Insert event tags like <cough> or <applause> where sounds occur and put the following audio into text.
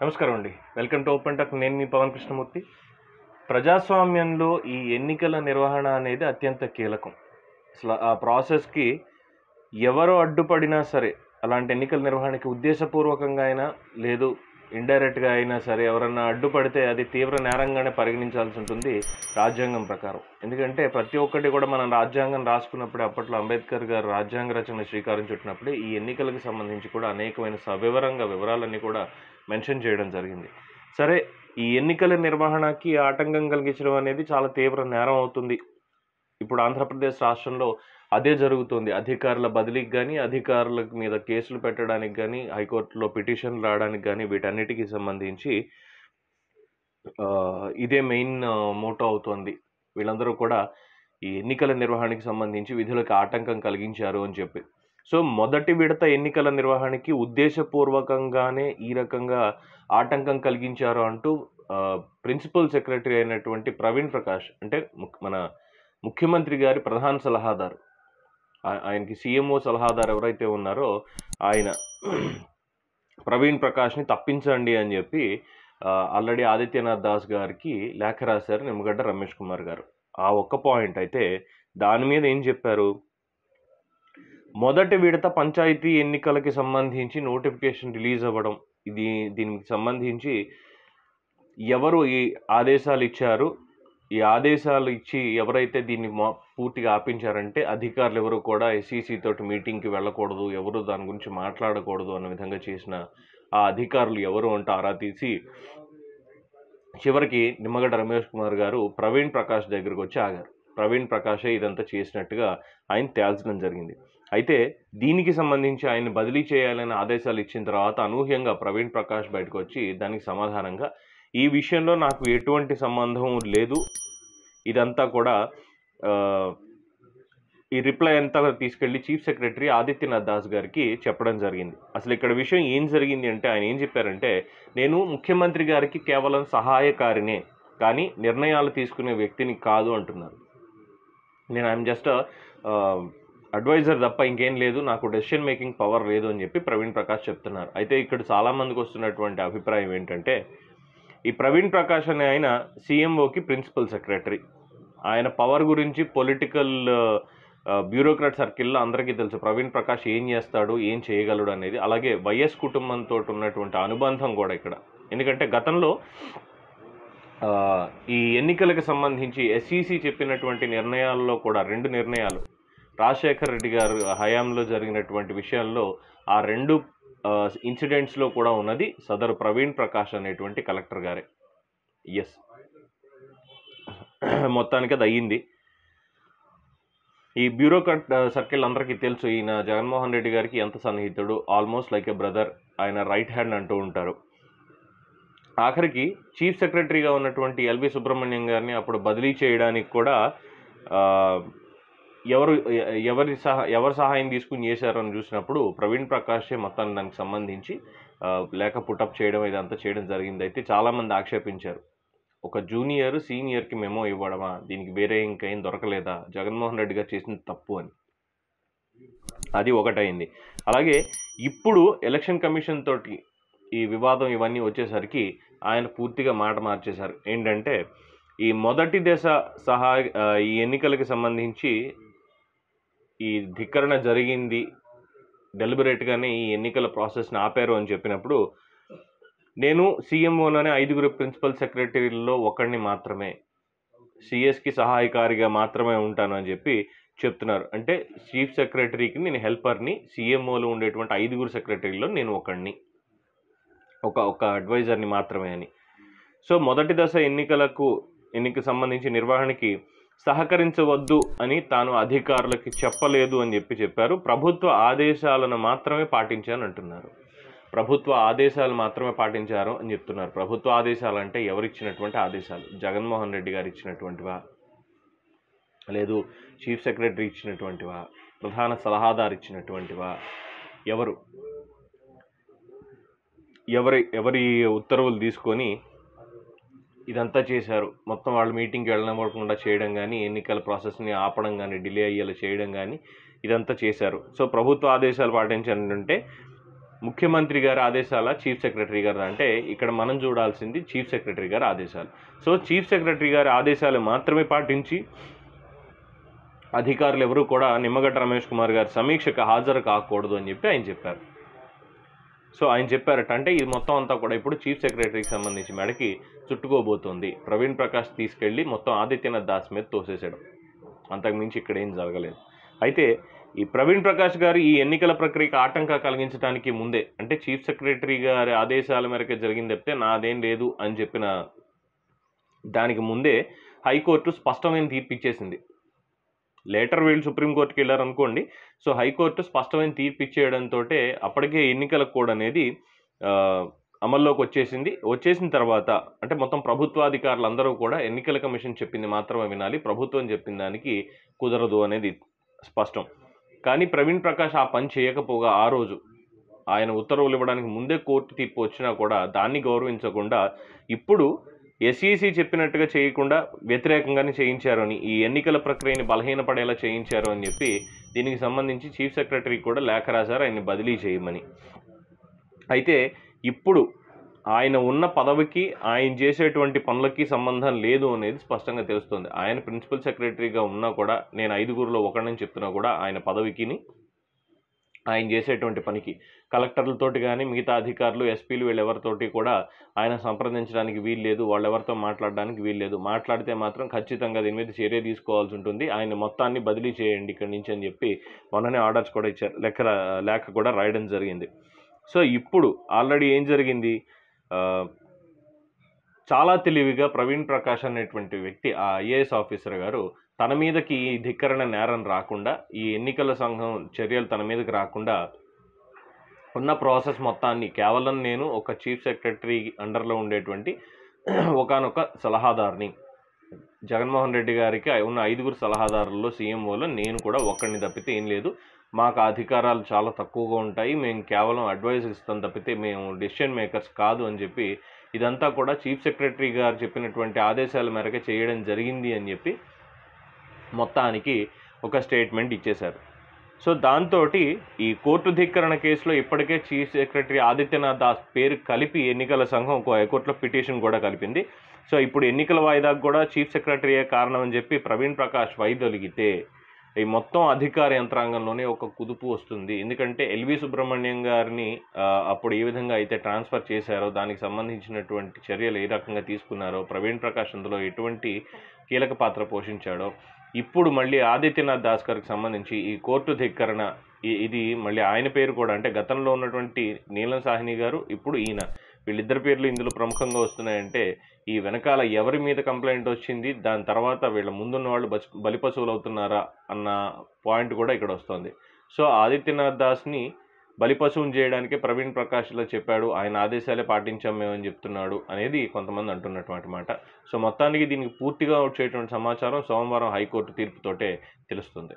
నమస్కారం అండి welcome to open talk నేను మీ పవన్ కృష్ణమూర్తి ప్రజాస్వామ్యంలో ఈ ఎన్నికల నిర్వహణ అనేది అత్యంత కీలకం అసలు ఆ ప్రాసెస్కి ఎవరో అడ్డుపడినా సరే అలాంటి ఎన్నికల నిర్వహణకి ఉద్దేశపూర్వకంగా అయినా లేదు ఇండైరెక్ట్గా అయినా సరే ఎవరన్నా అడ్డుపడితే అది తీవ్ర నేరంగానే పరిగణించాల్సి ఉంటుంది రాజ్యాంగం ప్రకారం ఎందుకంటే ప్రతి ఒక్కటి కూడా మనం రాజ్యాంగం రాసుకున్నప్పుడే అప్పట్లో అంబేద్కర్ గారు రాజ్యాంగ రచన శ్రీకారం చుట్టినప్పుడే ఈ ఎన్నికలకు సంబంధించి కూడా అనేకమైన సవివరంగా వివరాలన్నీ కూడా మెన్షన్ చేయడం జరిగింది సరే ఈ ఎన్నికల నిర్వహణకి ఆటంకం కలిగించడం అనేది చాలా తీవ్ర నేరం అవుతుంది ఇప్పుడు ఆంధ్రప్రదేశ్ రాష్ట్రంలో అదే జరుగుతుంది అధికారుల బదిలీకి కానీ అధికారుల మీద కేసులు పెట్టడానికి కానీ హైకోర్టులో పిటిషన్లు రావడానికి కానీ వీటన్నిటికీ సంబంధించి ఇదే మెయిన్ మోటో అవుతుంది వీళ్ళందరూ కూడా ఈ ఎన్నికల నిర్వహణకి సంబంధించి విధులకు ఆటంకం కలిగించారు అని చెప్పి సో మొదటి విడత ఎన్నికల నిర్వహణకి ఉద్దేశపూర్వకంగానే ఈ రకంగా ఆటంకం కలిగించారు అంటూ ప్రిన్సిపల్ సెక్రటరీ అయినటువంటి ప్రవీణ్ ప్రకాష్ అంటే మన ముఖ్యమంత్రి గారి ప్రధాన సలహాదారు ఆయనకి సీఎంఓ సలహాదారు ఎవరైతే ఉన్నారో ఆయన ప్రవీణ్ ప్రకాష్ని తప్పించండి అని చెప్పి ఆల్రెడీ ఆదిత్యనాథ్ దాస్ గారికి లేఖ రాశారు నిమ్మగడ్డ రమేష్ కుమార్ గారు ఆ ఒక్క పాయింట్ అయితే దాని మీద ఏం చెప్పారు మొదటి విడత పంచాయతీ ఎన్నికలకి సంబంధించి నోటిఫికేషన్ రిలీజ్ అవ్వడం ఇది దీనికి సంబంధించి ఎవరు ఈ ఆదేశాలు ఇచ్చారు ఈ ఆదేశాలు ఇచ్చి ఎవరైతే దీన్ని పూర్తిగా ఆపించారంటే అధికారులు ఎవరు కూడా ఎస్ఈసీ e తోటి మీటింగ్కి వెళ్ళకూడదు ఎవరు దాని గురించి మాట్లాడకూడదు అన్న విధంగా చేసిన ఆ అధికారులు ఎవరు అంటూ ఆరా తీసి చివరికి నిమ్మగడ్డ రమేష్ కుమార్ గారు ప్రవీణ్ ప్రకాష్ దగ్గరకు వచ్చి ఆగారు ప్రవీణ్ ప్రకాషే ఇదంతా చేసినట్టుగా ఆయన తేల్చడం జరిగింది అయితే దీనికి సంబంధించి ఆయన బదిలీ చేయాలని ఆదేశాలు ఇచ్చిన తర్వాత అనూహ్యంగా ప్రవీణ్ ప్రకాష్ బయటకు వచ్చి దానికి సమాధానంగా ఈ విషయంలో నాకు ఎటువంటి సంబంధం లేదు ఇదంతా కూడా ఈ రిప్లై అంతా తీసుకెళ్లి చీఫ్ సెక్రటరీ ఆదిత్యనాథ్ దాస్ గారికి చెప్పడం జరిగింది అసలు ఇక్కడ విషయం ఏం జరిగింది అంటే ఆయన ఏం చెప్పారంటే నేను ముఖ్యమంత్రి గారికి కేవలం సహాయకారినే కానీ నిర్ణయాలు తీసుకునే వ్యక్తిని కాదు అంటున్నారు నేను ఐఎమ్ జస్ట్ అడ్వైజర్ తప్ప ఇంకేం లేదు నాకు డెసిషన్ మేకింగ్ పవర్ లేదు అని చెప్పి ప్రవీణ్ ప్రకాష్ చెప్తున్నారు అయితే ఇక్కడ చాలామందికి వస్తున్నటువంటి అభిప్రాయం ఏంటంటే ఈ ప్రవీణ్ ప్రకాష్ అనే ఆయన సీఎంఓకి ప్రిన్సిపల్ సెక్రటరీ ఆయన పవర్ గురించి పొలిటికల్ బ్యూరోక్రాట్ సర్కిల్లో అందరికీ తెలుసు ప్రవీణ్ ప్రకాష్ ఏం చేస్తాడు ఏం చేయగలడు అనేది అలాగే వైఎస్ కుటుంబంతో ఉన్నటువంటి అనుబంధం కూడా ఇక్కడ ఎందుకంటే గతంలో ఈ ఎన్నికలకు సంబంధించి ఎస్ఈసి చెప్పినటువంటి నిర్ణయాల్లో కూడా రెండు నిర్ణయాలు రాజశేఖర్ రెడ్డి గారు హయాంలో జరిగినటువంటి విషయాల్లో ఆ రెండు ఇన్సిడెంట్స్లో కూడా ఉన్నది సదరు ప్రవీణ్ ప్రకాష్ అనేటువంటి కలెక్టర్ గారే ఎస్ <clears throat> మొత్తానికి అది అయ్యింది ఈ బ్యూరోక్రాట్ సర్కిల్ అందరికీ తెలుసు ఈయన జగన్మోహన్ రెడ్డి గారికి ఎంత సన్నిహితుడు ఆల్మోస్ట్ లైక్ ఎ బ్రదర్ ఆయన రైట్ హ్యాండ్ అంటూ ఉంటారు ఆఖరికి చీఫ్ సెక్రటరీగా ఉన్నటువంటి ఎల్వి సుబ్రహ్మణ్యం గారిని అప్పుడు బదిలీ చేయడానికి కూడా ఎవరు ఎవరి సహా ఎవరి సహాయం తీసుకుని చేశారని చూసినప్పుడు ప్రవీణ్ ప్రకాషే మొత్తాన్ని దానికి సంబంధించి లేక పుటప్ చేయడం ఇదంతా చేయడం జరిగింది అయితే చాలామంది ఆక్షేపించారు ఒక జూనియర్ సీనియర్‌కి మెమో ఇవ్వడమా? దీనికి వేరే ఇంకేం దొరకలేదా? జగన్మోహన్ రెడ్డి గారు చేసింది తప్పు అని. అది ఒకటైంది అలాగే ఇప్పుడు ఎలక్షన్ కమిషన్ తోటి ఈ వివాదం ఇవన్నీ వచ్చేసరికి ఆయన పూర్తిగా మాట మార్చేశారు. ఏంటంటే ఈ మొదటి దశ సహాయ ఈ ఎన్నికలకు సంబంధించి ఈ ధిక్కరణ జరిగింది. డెలిబరేట్‌గానే ఈ ఎన్నికల ప్రాసెస్‌ని ఆపారు అని చెప్పినప్పుడు నేను సీఎంఓలోనే ఐదుగురు ప్రిన్సిపల్ సెక్రటరీల్లో ఒకరిని మాత్రమే సిఎస్కి సహాయకారిగా మాత్రమే ఉంటాను అని చెప్పి చెప్తున్నారు అంటే చీఫ్ సెక్రటరీకి నేను హెల్పర్ని సీఎంఓలో ఉండేటువంటి ఐదుగురు సెక్రటరీలో నేను ఒకరిని ఒక ఒక అడ్వైజర్ని మాత్రమే అని సో మొదటి దశ ఎన్నికలకు ఎన్నిక సంబంధించి నిర్వహణకి సహకరించవద్దు అని తాను అధికారులకి చెప్పలేదు అని చెప్పి చెప్పారు ప్రభుత్వ ఆదేశాలను మాత్రమే పాటించాను అంటున్నారు ప్రభుత్వ ఆదేశాలు మాత్రమే పాటించారు అని చెప్తున్నారు ప్రభుత్వ ఆదేశాలు అంటే ఎవరిచ్చినటువంటి ఆదేశాలు జగన్మోహన్ రెడ్డి గారు ఇచ్చినటువంటివా లేదు చీఫ్ సెక్రటరీ ఇచ్చినటువంటివా ప్రధాన సలహాదారు ఇచ్చినటువంటివా ఎవరు ఎవరి ఎవరి ఉత్తర్వులు తీసుకొని ఇదంతా చేశారు మొత్తం వాళ్ళు మీటింగ్కి వెళ్ళనివ్వకుండా చేయడం కానీ ఎన్నికల ప్రాసెస్ని ఆపడం కానీ డిలే అయ్యేలా చేయడం కానీ ఇదంతా చేశారు సో ప్రభుత్వ ఆదేశాలు పాటించాలంటే ముఖ్యమంత్రి గారి ఆదేశాల చీఫ్ సెక్రటరీ గారు అంటే ఇక్కడ మనం చూడాల్సింది చీఫ్ సెక్రటరీ గారి ఆదేశాలు సో చీఫ్ సెక్రటరీ గారి ఆదేశాలు మాత్రమే పాటించి అధికారులు ఎవరూ కూడా నిమ్మగడ్డ రమేష్ కుమార్ గారి సమీక్షకు హాజరు కాకూడదు అని చెప్పి ఆయన చెప్పారు సో ఆయన చెప్పారట అంటే ఇది మొత్తం అంతా కూడా ఇప్పుడు చీఫ్ సెక్రటరీకి సంబంధించి మేడకి చుట్టుకోబోతోంది ప్రవీణ్ ప్రకాష్ తీసుకెళ్ళి మొత్తం ఆదిత్యనాథ్ దాస్ మీద తోసేసాడు అంతకుమించి ఇక్కడ ఏం జరగలేదు అయితే ఈ ప్రవీణ్ ప్రకాష్ గారు ఈ ఎన్నికల ప్రక్రియకు ఆటంక కలిగించడానికి ముందే అంటే చీఫ్ సెక్రటరీ గారి ఆదేశాల మేరకు జరిగింది చెప్తే నాదేం లేదు అని చెప్పిన దానికి ముందే హైకోర్టు స్పష్టమైన తీర్పు ఇచ్చేసింది లేటర్ వీళ్ళు సుప్రీంకోర్టుకి వెళ్ళారనుకోండి సో హైకోర్టు స్పష్టమైన తీర్పు ఇచ్చేయడంతో అప్పటికే ఎన్నికల కోడ్ అనేది అమల్లోకి వచ్చేసింది వచ్చేసిన తర్వాత అంటే మొత్తం ప్రభుత్వాధికారులు అందరూ కూడా ఎన్నికల కమిషన్ చెప్పింది మాత్రమే వినాలి ప్రభుత్వం చెప్పిన దానికి కుదరదు అనేది స్పష్టం కానీ ప్రవీణ్ ప్రకాష్ ఆ పని చేయకపోగా ఆ రోజు ఆయన ఉత్తర్వులు ఇవ్వడానికి ముందే కోర్టు తీర్పు వచ్చినా కూడా దాన్ని గౌరవించకుండా ఇప్పుడు ఎస్ఈసి e చెప్పినట్టుగా చేయకుండా వ్యతిరేకంగానే చేయించారని ఈ ఎన్నికల ప్రక్రియని బలహీనపడేలా చేయించారు అని చెప్పి దీనికి సంబంధించి చీఫ్ సెక్రటరీ కూడా లేఖ రాశారు ఆయన్ని బదిలీ చేయమని అయితే ఇప్పుడు ఆయన ఉన్న పదవికి ఆయన చేసేటువంటి పనులకి సంబంధం లేదు అనేది స్పష్టంగా తెలుస్తుంది ఆయన ప్రిన్సిపల్ సెక్రటరీగా ఉన్నా కూడా నేను ఐదుగురులో ఒకడని చెప్తున్నా కూడా ఆయన పదవికిని ఆయన చేసేటువంటి పనికి కలెక్టర్లతోటి కానీ మిగతా అధికారులు ఎస్పీలు వీళ్ళెవరితోటి కూడా ఆయన సంప్రదించడానికి వీలు లేదు వాళ్ళెవరితో మాట్లాడడానికి వీలు లేదు మాట్లాడితే మాత్రం ఖచ్చితంగా దీని మీద చర్య తీసుకోవాల్సి ఉంటుంది ఆయన మొత్తాన్ని బదిలీ చేయండి ఇక్కడి నుంచి అని చెప్పి మొన్ననే ఆర్డర్స్ కూడా ఇచ్చారు లెక్క లేఖ కూడా రాయడం జరిగింది సో ఇప్పుడు ఆల్రెడీ ఏం జరిగింది చాలా తెలివిగా ప్రవీణ్ ప్రకాష్ అనేటువంటి వ్యక్తి ఆ ఐఏఎస్ ఆఫీసర్ గారు తన మీదకి ఈ ధిక్కరణ నేరం రాకుండా ఈ ఎన్నికల సంఘం చర్యలు తన మీదకి రాకుండా ఉన్న ప్రాసెస్ మొత్తాన్ని కేవలం నేను ఒక చీఫ్ సెక్రటరీ అండర్లో ఉండేటువంటి ఒకనొక సలహాదారుని జగన్మోహన్ రెడ్డి గారికి ఉన్న ఐదుగురు సలహాదారుల్లో సీఎంఓలో నేను కూడా ఒక్కడిని తప్పితే ఏం లేదు మాకు అధికారాలు చాలా తక్కువగా ఉంటాయి మేము కేవలం అడ్వైస్ ఇస్తాం తప్పితే మేము డిసిషన్ మేకర్స్ కాదు అని చెప్పి ఇదంతా కూడా చీఫ్ సెక్రటరీ గారు చెప్పినటువంటి ఆదేశాల మేరకే చేయడం జరిగింది అని చెప్పి మొత్తానికి ఒక స్టేట్మెంట్ ఇచ్చేశారు సో దాంతో ఈ కోర్టు ధిక్కరణ కేసులో ఇప్పటికే చీఫ్ సెక్రటరీ ఆదిత్యనాథ్ దాస్ పేరు కలిపి ఎన్నికల సంఘం హైకోర్టులో పిటిషన్ కూడా కలిపింది సో ఇప్పుడు ఎన్నికల వాయిదాకు కూడా చీఫ్ సెక్రటరీయే కారణం అని చెప్పి ప్రవీణ్ ప్రకాష్ వైదొలిగితే ఈ మొత్తం అధికార యంత్రాంగంలోనే ఒక కుదుపు వస్తుంది ఎందుకంటే ఎల్వి సుబ్రహ్మణ్యం గారిని అప్పుడు ఏ విధంగా అయితే ట్రాన్స్ఫర్ చేశారో దానికి సంబంధించినటువంటి చర్యలు ఏ రకంగా తీసుకున్నారో ప్రవీణ్ ప్రకాష్ అందులో ఎటువంటి కీలక పాత్ర పోషించాడో ఇప్పుడు మళ్ళీ ఆదిత్యనాథ్ దాస్కర్కి సంబంధించి ఈ కోర్టు ధిక్కరణ ఇది మళ్ళీ ఆయన పేరు కూడా అంటే గతంలో ఉన్నటువంటి నీలం సాహిని గారు ఇప్పుడు ఈయన వీళ్ళిద్దరి పేర్లు ఇందులో ప్రముఖంగా వస్తున్నాయంటే ఈ వెనకాల ఎవరి మీద కంప్లైంట్ వచ్చింది దాని తర్వాత వీళ్ళ ముందున్న వాళ్ళు బలిపశువులు అవుతున్నారా అన్న పాయింట్ కూడా ఇక్కడ వస్తుంది సో ఆదిత్యనాథ్ దాస్ని బలిపశువుని చేయడానికి ప్రవీణ్ ప్రకాష్ ఇలా చెప్పాడు ఆయన ఆదేశాలే పాటించాం మేమని చెప్తున్నాడు అనేది కొంతమంది అంటున్నటువంటి మాట సో మొత్తానికి దీనికి పూర్తిగా అవుట్ చేయటువంటి సమాచారం సోమవారం హైకోర్టు తీర్పుతోటే తెలుస్తుంది